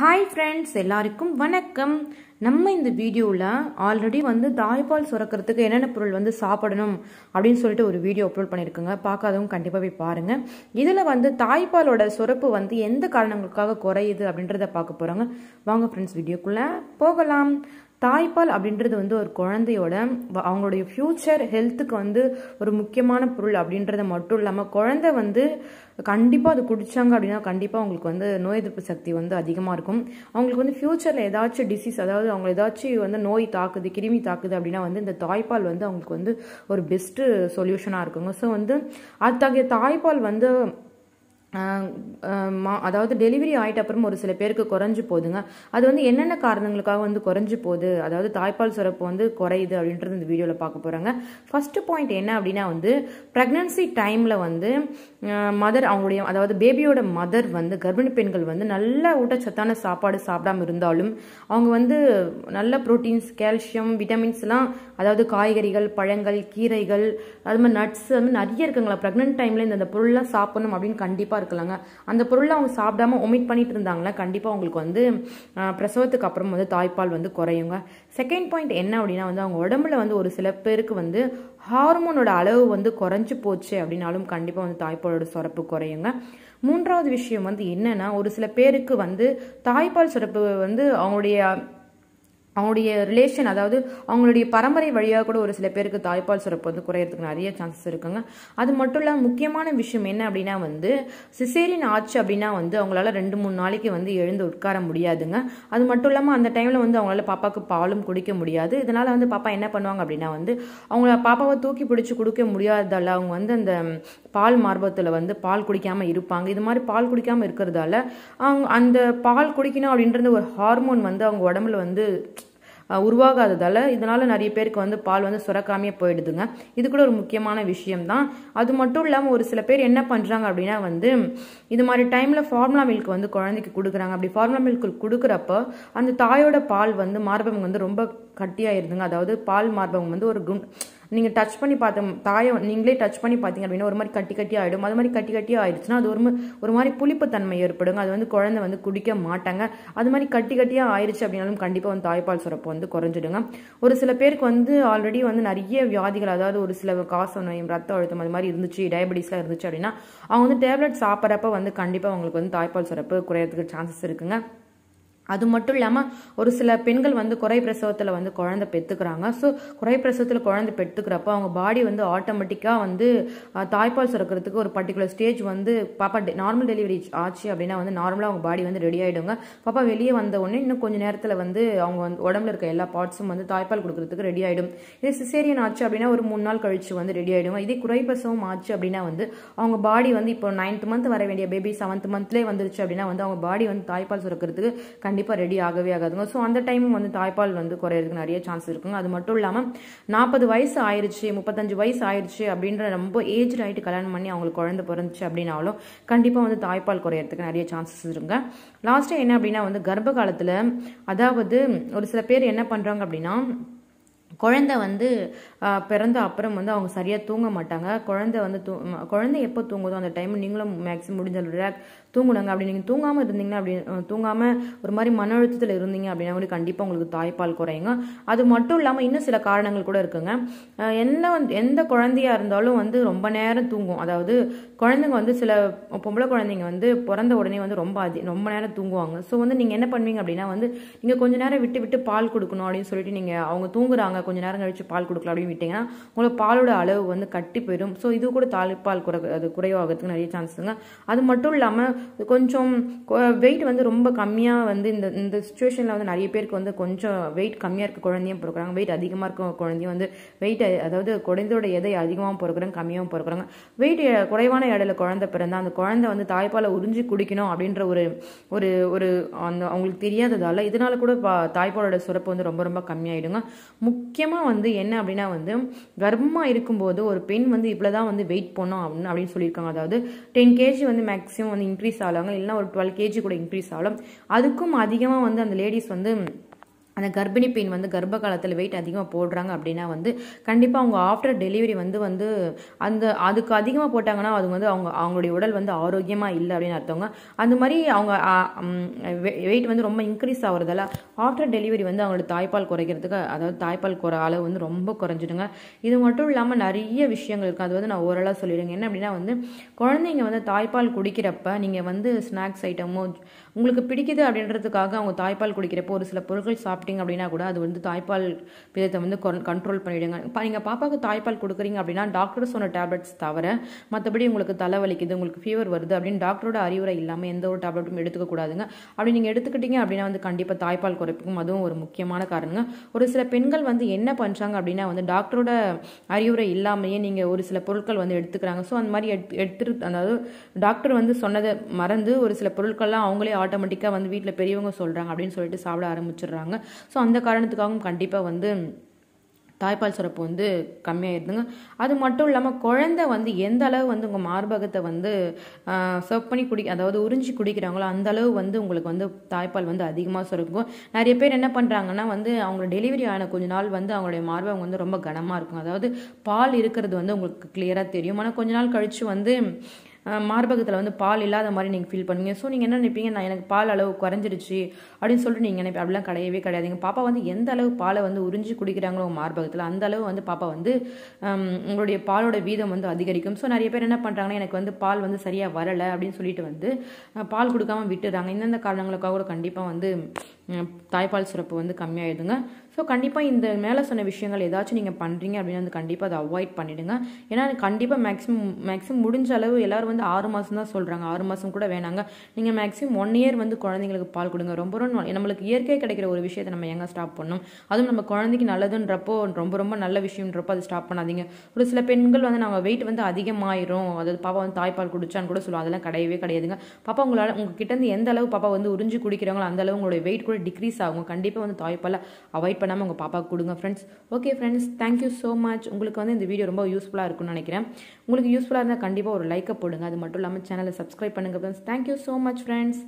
hi friends எல்லாருக்கும் வணக்கம் நம்ம இந்த வீடியோவில் ஆல்ரெடி வந்து தாய்ப்பால் சுரக்கிறதுக்கு என்னென்ன பொருள் வந்து சாப்பிடணும் அப்படின்னு சொல்லிட்டு ஒரு வீடியோ அப்லோட் பண்ணியிருக்கோங்க பார்க்காதவங்க கண்டிப்பாக போய் பாருங்கள் இதில் வந்து தாய்ப்பாலோட சுரப்பு வந்து எந்த காரணங்களுக்காக குறையுது அப்படின்றத பார்க்க போகிறாங்க வாங்க ஃப்ரெண்ட்ஸ் வீடியோக்குள்ளே போகலாம் தாய்ப்பால் அப்படின்றது வந்து ஒரு குழந்தையோட அவங்களுடைய ஃப்யூச்சர் ஹெல்த்துக்கு வந்து ஒரு முக்கியமான பொருள் அப்படின்றத மட்டும் இல்லாமல் குழந்தை வந்து கண்டிப்பாக அது குடித்தாங்க அப்படின்னா கண்டிப்பாக அவங்களுக்கு வந்து நோய் எதிர்ப்பு சக்தி வந்து அதிகமாக இருக்கும் அவங்களுக்கு வந்து ஃப்யூச்சரில் ஏதாச்சும் டிசீஸ் அதாவது அவங்க ஏதாச்சும் வந்து நோய் தாக்குது கிருமி தாக்குது அப்படின்னா வந்து இந்த தாய்ப்பால் வந்து அவங்களுக்கு வந்து ஒரு பெஸ்ட்டு சொல்யூஷனாக இருக்குங்க ஸோ வந்து அத்தகைய தாய்ப்பால் வந்து மா அதாவது டெலிவரி ஆகிட்ட அப்புறம் ஒரு சில பேருக்கு குறைஞ்சி போகுதுங்க அது வந்து என்னென்ன காரணங்களுக்காக வந்து குறைஞ்சி போகுது அதாவது தாய்ப்பால் சுரப்பு வந்து குறையுது அப்படின்றது இந்த வீடியோவில் பார்க்க போகிறாங்க ஃபஸ்ட்டு பாயிண்ட் என்ன அப்படின்னா வந்து ப்ரெக்னன்சி டைமில் வந்து மதர் அவங்களுடைய அதாவது பேபியோட மதர் வந்து கர்ப்பிணி பெண்கள் வந்து நல்ல ஊட்டச்சத்தான சாப்பாடு சாப்பிடாமல் இருந்தாலும் அவங்க வந்து நல்ல ப்ரோட்டீன்ஸ் கால்சியம் விட்டமின்ஸ்லாம் அதாவது காய்கறிகள் பழங்கள் கீரைகள் அது மாதிரி நட்ஸ் அது மாதிரி நிறைய இருக்குங்களா ப்ரெக்னென்ட் டைமில் இந்த பொருள்லாம் சாப்பிடணும் அப்படின்னு கண்டிப்பாக கண்டிப்பாக இருக்கலாங்க அந்த பொருளை அவங்க சாப்பிடாம ஒமிட் பண்ணிட்டு இருந்தாங்களா கண்டிப்பாக அவங்களுக்கு வந்து பிரசவத்துக்கு அப்புறம் வந்து தாய்ப்பால் வந்து குறையுங்க செகண்ட் பாயிண்ட் என்ன அப்படின்னா வந்து அவங்க உடம்புல வந்து ஒரு சில பேருக்கு வந்து ஹார்மோனோட அளவு வந்து குறைஞ்சி போச்சு அப்படின்னாலும் கண்டிப்பாக வந்து தாய்ப்பாலோட சுரப்பு குறையுங்க மூன்றாவது விஷயம் வந்து என்னென்னா ஒரு சில பேருக்கு வந்து தாய்ப்பால் சுரப்பு வந்து அவங்களுடைய அவங்களுடைய ரிலேஷன் அதாவது அவங்களுடைய பரம்பரை வழியாக கூட ஒரு சில பேருக்கு தாய்ப்பால் சுரப்பு வந்து குறையிறதுக்கு நிறைய சான்சஸ் இருக்குங்க அது மட்டும் இல்லாமல் முக்கியமான விஷயம் என்ன அப்படின்னா வந்து சிசேரின் ஆட்சி அப்படின்னா வந்து அவங்களால ரெண்டு மூணு நாளைக்கு வந்து எழுந்து உட்கார முடியாதுங்க அது மட்டும் இல்லாமல் அந்த டைமில் வந்து அவங்களால பாப்பாவுக்கு பாலும் குடிக்க முடியாது இதனால் வந்து பாப்பா என்ன பண்ணுவாங்க அப்படின்னா வந்து அவங்கள பாப்பாவை தூக்கி பிடிச்சி கொடுக்க முடியாததால் அவங்க வந்து அந்த பால் மார்பத்தில் வந்து பால் குடிக்காமல் இருப்பாங்க இது மாதிரி பால் குடிக்காமல் இருக்கிறதால அவங்க அந்த பால் குடிக்கணும் அப்படின்றது ஒரு ஹார்மோன் வந்து அவங்க உடம்புல வந்து உருவாகாததால் இதனால் நிறைய பேருக்கு வந்து பால் வந்து சுரக்காமே போயிடுதுங்க இது கூட ஒரு முக்கியமான விஷயம்தான் அது மட்டும் இல்லாமல் ஒரு சில பேர் என்ன பண்ணுறாங்க அப்படின்னா வந்து இது மாதிரி டைமில் ஃபார்முலா மில்க் வந்து குழந்தைக்கு கொடுக்குறாங்க அப்படி ஃபார்முலா மில்க் கொடுக்குறப்போ அந்த தாயோட பால் வந்து மார்பகம் வந்து ரொம்ப கட்டியாயிருதுங்க அதாவது பால் மார்பகம் வந்து ஒரு குண் நீங்கள் டச் பண்ணி பார்த்த தாயை நீங்களே டச் பண்ணி பார்த்தீங்க அப்படின்னா ஒரு மாதிரி கட்டி கட்டி ஆகிடும் அது மாதிரி கட்டி கட்டி ஆயிடுச்சுன்னா அது ஒரு ஒரு மாதிரி புளிப்புத்தன்மை ஏற்படுங்க அது வந்து குழந்தை வந்து குடிக்க மாட்டாங்க அது மாதிரி கட்டி கட்டியாக ஆயிடுச்சு அப்படின்னாலும் கண்டிப்பாக வந்து தாய்ப்பால் சுரப்பு வந்து குறைஞ்சிடுங்க ஒரு சில பேருக்கு வந்து ஆல்ரெடி வந்து நிறைய வியாதிகள் அதாவது ஒரு சில காச நோயும் ரத்த அழுத்தம் அது மாதிரி இருந்துச்சு டயபெட்டிஸ்லாம் இருந்துச்சு அப்படின்னா அவங்க வந்து டேப்லெட் சாப்பிட்றப்ப வந்து கண்டிப்பாக அவங்களுக்கு வந்து தாய்ப்பால் சுரப்பு குறையிறதுக்கு சான்சஸ் இருக்குங்க அது மட்டும் இல்லாமல் ஒரு சில பெண்கள் வந்து குறை பிரசவத்தில் வந்து குழந்தை பெற்றுக்கிறாங்க ஸோ குறை பிரசவத்தில் குழந்தை பெற்றுக்கிறப்போ அவங்க பாடி வந்து ஆட்டோமேட்டிக்காக வந்து தாய்ப்பால் சுரக்கிறதுக்கு ஒரு பர்டிகுலர் ஸ்டேஜ் வந்து பாப்பா நார்மல் டெலிவரி ஆச்சு அப்படின்னா வந்து நார்மலாக அவங்க பாடி வந்து ரெடி ஆகிடுங்க பாப்பா வெளியே வந்த உடனே இன்னும் கொஞ்சம் நேரத்தில் வந்து அவங்க வந்து உடம்புல இருக்க எல்லா பார்ட்ஸும் வந்து தாய்ப்பால் கொடுக்கறதுக்கு ரெடி ஆகிடும் இதே சிசேரியன் ஆச்சு அப்படின்னா ஒரு மூணு நாள் கழிச்சு வந்து ரெடி ஆகிடுங்க இதே குறை பிரசவம் ஆச்சு அப்படின்னா வந்து அவங்க பாடி வந்து இப்போ நைன்த் மந்த் வர வேண்டிய பேபி செவன்த் மந்த்லேயே வந்துருச்சு அப்படின்னா வந்து அவங்க பாடி வந்து தாய்ப்பால் சுரக்கிறதுக்கு கண்டிப்பாக கண்டிப்பாக ரெடி ஆகவே ஆகாதுங்க ஸோ அந்த டைமும் வந்து தாய்ப்பால் வந்து குறையிறதுக்கு நிறைய சான்ஸ் இருக்குங்க அது மட்டும் இல்லாமல் நாற்பது வயசு ஆயிடுச்சு முப்பத்தஞ்சு வயசு ஆயிடுச்சு அப்படின்ற ரொம்ப ஏஜ் ஆகிட்டு கல்யாணம் பண்ணி அவங்களுக்கு குழந்தை பிறந்துச்சு அப்படின்னாலும் கண்டிப்பாக வந்து தாய்ப்பால் குறையிறதுக்கு நிறைய சான்சஸ் இருக்குங்க லாஸ்ட்டாக என்ன அப்படின்னா வந்து கர்ப்ப காலத்தில் அதாவது ஒரு சில பேர் என்ன பண்ணுறாங்க அப்படின்னா குழந்த வந்து பிறந்த அப்புறம் வந்து அவங்க சரியாக தூங்க மாட்டாங்க குழந்த வந்து தூ குழந்தை எப்போ தூங்குதோ அந்த டைம் நீங்களும் மேக்ஸிமம் முடிஞ்ச தூங்குனாங்க அப்படி நீங்கள் தூங்காமல் இருந்தீங்கன்னா அப்படி தூங்காமல் ஒரு மாதிரி மன அழுத்தத்தில் இருந்தீங்க அப்படின்னா கூட கண்டிப்பாக உங்களுக்கு தாய்ப்பால் குறையுங்க அது மட்டும் இல்லாமல் இன்னும் சில காரணங்கள் கூட இருக்குங்க என்ன வந்து எந்த குழந்தையாக இருந்தாலும் வந்து ரொம்ப நேரம் தூங்கும் அதாவது குழந்தைங்க வந்து சில பொம்பளை குழந்தைங்க வந்து பிறந்த உடனே வந்து ரொம்ப அதி ரொம்ப நேரம் தூங்குவாங்க ஸோ வந்து நீங்கள் என்ன பண்ணுவீங்க அப்படின்னா வந்து நீங்கள் கொஞ்ச நேரம் விட்டு விட்டு பால் கொடுக்கணும் அப்படின்னு சொல்லிட்டு நீங்கள் அவங்க தூங்குறாங்க கொஞ்ச நேரம் கழிச்சு பால் கொடுக்கலாம் அப்படின்னு விட்டீங்கன்னா உங்களுக்கு பாலோட அளவு வந்து கட்டி போயிடும் ஸோ இது கூட தாய்ப்பால் குறை அது குறைவாகிறதுக்கு நிறைய சான்ஸுங்க அது மட்டும் இல்லாமல் கொஞ்சம் வெயிட் வந்து ரொம்ப கம்மியாக வந்து இந்த இந்த சுச்சுவேஷனில் வந்து நிறைய பேருக்கு வந்து கொஞ்சம் வெயிட் கம்மியாக இருக்க குழந்தையும் பிறக்கிறாங்க வெயிட் அதிகமாக இருக்க குழந்தையும் வந்து வெயிட் அதாவது குழந்தையோட எதை அதிகமாகவும் பிறக்கிறாங்க கம்மியாகவும் பிறக்கிறாங்க வெயிட் குறைவான இடையில குழந்தை பிறந்தால் அந்த குழந்தை வந்து தாய்ப்பாலை உறிஞ்சி குடிக்கணும் அப்படின்ற ஒரு ஒரு ஒரு அந்த அவங்களுக்கு தெரியாததால் இதனால் கூட பா தாய்ப்பாலோட சுரப்பு வந்து ரொம்ப ரொம்ப கம்மியாயிடுங்க முக்கியமாக வந்து என்ன அப்படின்னா வந்து கர்ப்பமாக இருக்கும்போது ஒரு பெண் வந்து இவ்வளோ தான் வந்து வெயிட் பண்ணோம் அப்படின்னு அப்படின்னு சொல்லியிருக்காங்க அதாவது டென் கேஜி வந்து மேக்ஸிமம் வந்து இன்க்ரீஸ் இன்க்ரீஸ் ஆகலாங்க இல்லைனா ஒரு டுவெல் கேஜி கூட இன்க்ரீஸ் ஆகலாம் அதுக்கும் அதிகமாக வந்து அந்த லேடிஸ் வந்து அந்த கர்ப்பிணி பெண் வந்து கர்ப்ப காலத்தில் வெயிட் அதிகமாக போடுறாங்க அப்படின்னா வந்து கண்டிப்பாக அவங்க ஆஃப்டர் டெலிவரி வந்து வந்து அந்த அதுக்கு அதிகமாக போட்டாங்கன்னா அது வந்து அவங்க அவங்களுடைய உடல் வந்து ஆரோக்கியமாக இல்லை அப்படின்னு அர்த்தவங்க அந்த மாதிரி அவங்க வெயிட் வந்து ரொம்ப இன்க்ரீஸ் ஆகுறதால ஆஃப்டர் டெலிவரி வந்து அவங்களோட தாய்ப்பால் குறைக்கிறதுக்கு அதாவது தாய்ப்பால் குறை அளவு வந்து ரொம்ப குறைஞ்சிடுங்க இது மட்டும் இல்லாமல் நிறைய விஷயங்கள் இருக்குது அது வந்து நான் ஓரளவு சொல்லிடுங்க என்ன அப்படின்னா வந்து குழந்தைங்க வந்து தாய்ப்பால் குடிக்கிறப்ப நீங்கள் வந்து ஸ்நாக்ஸ் ஐட்டமோ உங்களுக்கு பிடிக்குது அப்படின்றதுக்காக அவங்க தாய்ப்பால் குடிக்கிறப்போ ஒரு சில பொருட்கள் சாப்பிட்டு சாப்பிட்டீங்க அப்படின்னா கூட அது வந்து தாய்ப்பால் விதத்தை வந்து கண்ட்ரோல் பண்ணிவிடுங்க இப்போ நீங்கள் பாப்பாவுக்கு தாய்ப்பால் கொடுக்குறீங்க அப்படின்னா டாக்டர் சொன்ன டேப்லெட்ஸ் தவிர மற்றபடி உங்களுக்கு தலைவலிக்குது உங்களுக்கு ஃபீவர் வருது அப்படின்னு டாக்டரோட அறிவுரை இல்லாமல் எந்த ஒரு டேப்லெட்டும் எடுத்துக்கக்கூடாதுங்க அப்படி நீங்கள் எடுத்துக்கிட்டீங்க அப்படின்னா வந்து கண்டிப்பாக தாய்ப்பால் குறைப்புக்கும் அதுவும் ஒரு முக்கியமான காரணங்க ஒரு சில பெண்கள் வந்து என்ன பண்ணுறாங்க அப்படின்னா வந்து டாக்டரோட அறிவுரை இல்லாமையே நீங்கள் ஒரு சில பொருட்கள் வந்து எடுத்துக்கிறாங்க ஸோ அந்த மாதிரி எடுத்து அதாவது டாக்டர் வந்து சொன்னதை மறந்து ஒரு சில பொருட்கள்லாம் அவங்களே ஆட்டோமேட்டிக்காக வந்து வீட்டில் பெரியவங்க சொல்கிறாங்க அப்படின்னு சொல்லிட்டு சாப்பிட ஆரம்பிச்சிடுறாங்க ஸோ அந்த காரணத்துக்காகவும் கண்டிப்பாக வந்து தாய்ப்பால் சுரப்பு வந்து கம்மியாயிருதுங்க அது மட்டும் இல்லாமல் குழந்தை வந்து எந்த அளவு வந்து உங்கள் மார்பகத்தை வந்து சர்வ் பண்ணி குடி அதாவது உறிஞ்சி குடிக்கிறாங்களோ அந்த அளவு வந்து உங்களுக்கு வந்து தாய்ப்பால் வந்து அதிகமாக சுரக்கும் நிறைய பேர் என்ன பண்ணுறாங்கன்னா வந்து அவங்க டெலிவரி ஆன கொஞ்ச நாள் வந்து அவங்களுடைய மார்பகம் வந்து ரொம்ப கனமாக இருக்கும் அதாவது பால் இருக்கிறது வந்து உங்களுக்கு கிளியராக தெரியும் ஆனால் கொஞ்ச நாள் கழித்து வந்து மார்பகத்தில் வந்து பால் இல்லாத மாதிரி நீங்கள் ஃபீல் பண்ணுவீங்க ஸோ நீங்கள் என்ன நினைப்பீங்க நான் எனக்கு பால் அளவு குறைஞ்சிடுச்சு அப்படின்னு சொல்லிட்டு நீங்கள் நினைப்பேன் அப்படிலாம் கிடையவே கிடையாது எங்கள் பாப்பா வந்து எந்த அளவு பாலை வந்து உறிஞ்சி குடிக்கிறாங்களோ மார்பகத்தில் அந்த அளவு வந்து பாப்பா வந்து உங்களுடைய பாலோட வீதம் வந்து அதிகரிக்கும் ஸோ நிறைய பேர் என்ன பண்ணுறாங்கன்னா எனக்கு வந்து பால் வந்து சரியாக வரலை அப்படின்னு சொல்லிட்டு வந்து பால் கொடுக்காம விட்டுறாங்க இந்தந்த காரணங்களுக்காக கூட கண்டிப்பாக வந்து தாய்ப்பால் சுரப்பு வந்து கம்மியாகிடுங்க ஸோ கண்டிப்பாக இந்த மேலே சொன்ன விஷயங்கள் ஏதாச்சும் நீங்கள் பண்ணுறீங்க அப்படின்னு வந்து கண்டிப்பாக அதை அவாய்ட் பண்ணிவிடுங்க ஏன்னா கண்டிப்பாக மேக்ஸிமம் மேக்ஸிமம் முடிஞ்ச அளவு எல்லோரும் வந்து ஆறு மாதம் தான் சொல்கிறாங்க ஆறு மாதம் கூட வேணாங்க நீங்கள் மேக்ஸிமம் ஒன் இயர் வந்து குழந்தைங்களுக்கு பால் கொடுங்க ரொம்ப ரொம்ப நம்மளுக்கு இயற்கை கிடைக்கிற ஒரு விஷயத்தை நம்ம எங்கே ஸ்டாப் பண்ணணும் அதுவும் நம்ம குழந்தைக்கு நல்லதுன்றப்போ ரொம்ப ரொம்ப நல்ல விஷயம்ன்றப்போ அதை ஸ்டாப் பண்ணாதீங்க ஒரு சில பெண்கள் வந்து நாங்கள் வெயிட் வந்து அதிகமாயிரும் அதாவது பாப்பா வந்து தாய்ப்பால் குடிச்சான்னு கூட சொல்லுவோம் அதெல்லாம் கிடையவே கிடையாதுங்க பாப்பா உங்களால் உங்ககிட்ட இருந்து எந்த அளவு பாப்பா வந்து உறிஞ்சு குடிக்கிறாங்களோ அந்த அளவு உங்களுடைய வெயிட் கூட டிக்ரீஸ் ஆகும் கண்டிப்பாக வந்து தாய்ப்பால் அவாய்ட் பண்ண பண்ணாமல் உங்கள் பாப்பாவுக்கு கொடுங்க friends okay friends thank you so much உங்களுக்கு வந்து இந்த வீடியோ ரொம்ப யூஸ்ஃபுல்லாக இருக்கும்னு நினைக்கிறேன் உங்களுக்கு யூஸ்ஃபுல்லாக இருந்தால் கண்டிப்பாக ஒரு லைக்கை போடுங்க அது மட்டும் இல்லாமல் சேனலை சப்ஸ்கிரைப் பண்ணுங்கள் friends thank you so much friends